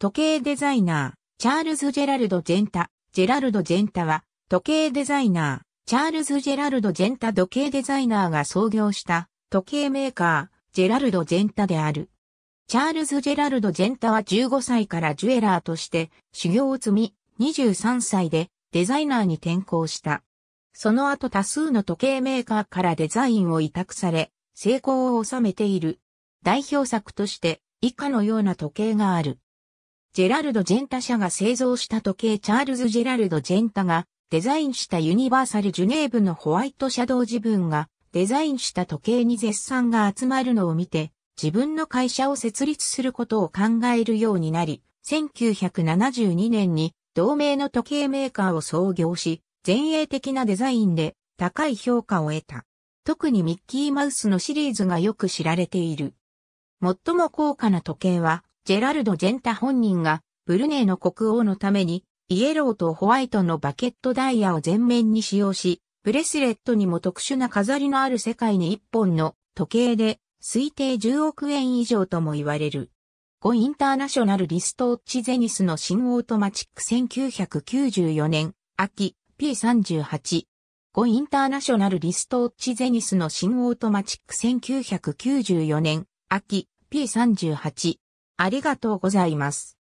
時計デザイナー、チャールズ・ジェラルド・ジェンタ、ジェラルド・ジェンタは、時計デザイナー、チャールズ・ジェラルド・ジェンタ時計デザイナーが創業した時計メーカー、ジェラルド・ジェンタである。チャールズ・ジェラルド・ジェンタは15歳からジュエラーとして修行を積み、23歳でデザイナーに転向した。その後多数の時計メーカーからデザインを委託され、成功を収めている。代表作として以下のような時計がある。ジェラルド・ジェンタ社が製造した時計チャールズ・ジェラルド・ジェンタがデザインしたユニバーサル・ジュネーブのホワイトシャドウ自分がデザインした時計に絶賛が集まるのを見て自分の会社を設立することを考えるようになり、1972年に同盟の時計メーカーを創業し、前衛的なデザインで高い評価を得た。特にミッキーマウスのシリーズがよく知られている。最も高価な時計はジェラルド・ジェンタ本人が、ブルネイの国王のために、イエローとホワイトのバケットダイヤを全面に使用し、ブレスレットにも特殊な飾りのある世界に一本の時計で、推定10億円以上とも言われる。ゴインターナショナルリストッチゼニスの新オートマチック1994年秋 P38。ゴインターナショナルリストッチゼニスの新オートマチック1994年秋 P38。ありがとうございます。